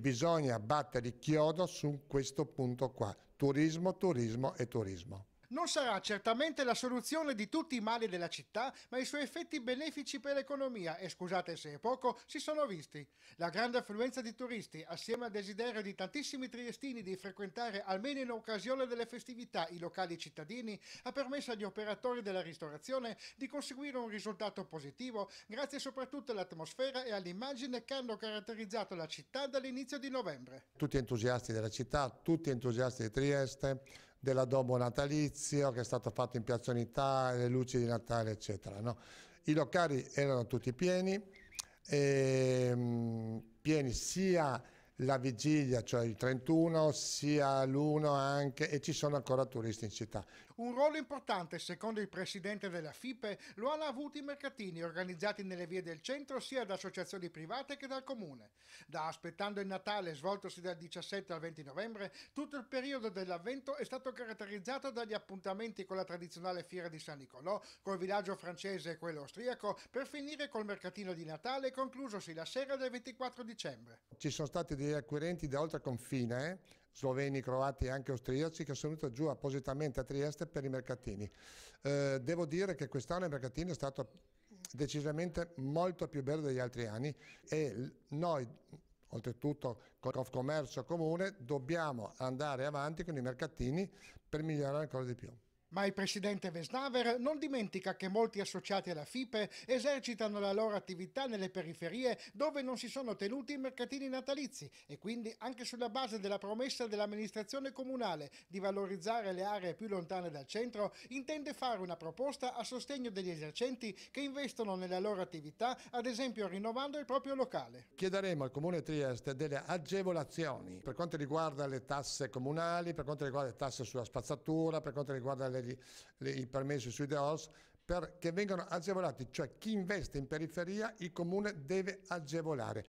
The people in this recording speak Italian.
bisogna battere il chiodo su questo punto qua, turismo, turismo e turismo. Non sarà certamente la soluzione di tutti i mali della città, ma i suoi effetti benefici per l'economia, e scusate se è poco, si sono visti. La grande affluenza di turisti, assieme al desiderio di tantissimi triestini di frequentare almeno in occasione delle festività i locali cittadini, ha permesso agli operatori della ristorazione di conseguire un risultato positivo grazie soprattutto all'atmosfera e all'immagine che hanno caratterizzato la città dall'inizio di novembre. Tutti entusiasti della città, tutti entusiasti di Trieste, dell'adobo natalizio che è stato fatto in Piazza Unità, le luci di Natale, eccetera. No? I locali erano tutti pieni, e, ehm, pieni sia la vigilia, cioè il 31, sia l'1 anche e ci sono ancora turisti in città. Un ruolo importante, secondo il presidente della FIPE, lo hanno avuto i mercatini organizzati nelle vie del centro sia da associazioni private che dal comune. Da aspettando il Natale, svoltosi dal 17 al 20 novembre, tutto il periodo dell'avvento è stato caratterizzato dagli appuntamenti con la tradizionale fiera di San Nicolò, col villaggio francese e quello austriaco, per finire col mercatino di Natale conclusosi la sera del 24 dicembre. Ci sono stati dei eh, acquirenti da oltre confine, sloveni, croati e anche austriaci, che sono venuti giù appositamente a Trieste per i mercatini. Eh, devo dire che quest'anno il mercatino è stato decisamente molto più bello degli altri anni e noi oltretutto con il Commercio Comune dobbiamo andare avanti con i mercatini per migliorare ancora di più. Ma il presidente Vesnaver non dimentica che molti associati alla FIPE esercitano la loro attività nelle periferie dove non si sono tenuti i mercatini natalizi e quindi anche sulla base della promessa dell'amministrazione comunale di valorizzare le aree più lontane dal centro intende fare una proposta a sostegno degli esercenti che investono nella loro attività ad esempio rinnovando il proprio locale. Chiederemo al Comune Trieste delle agevolazioni per quanto riguarda le tasse comunali, per quanto riguarda le tasse sulla spazzatura, per quanto riguarda le rilasciare le, i permessi sui DOS perché vengano agevolati, cioè chi investe in periferia il comune deve agevolare.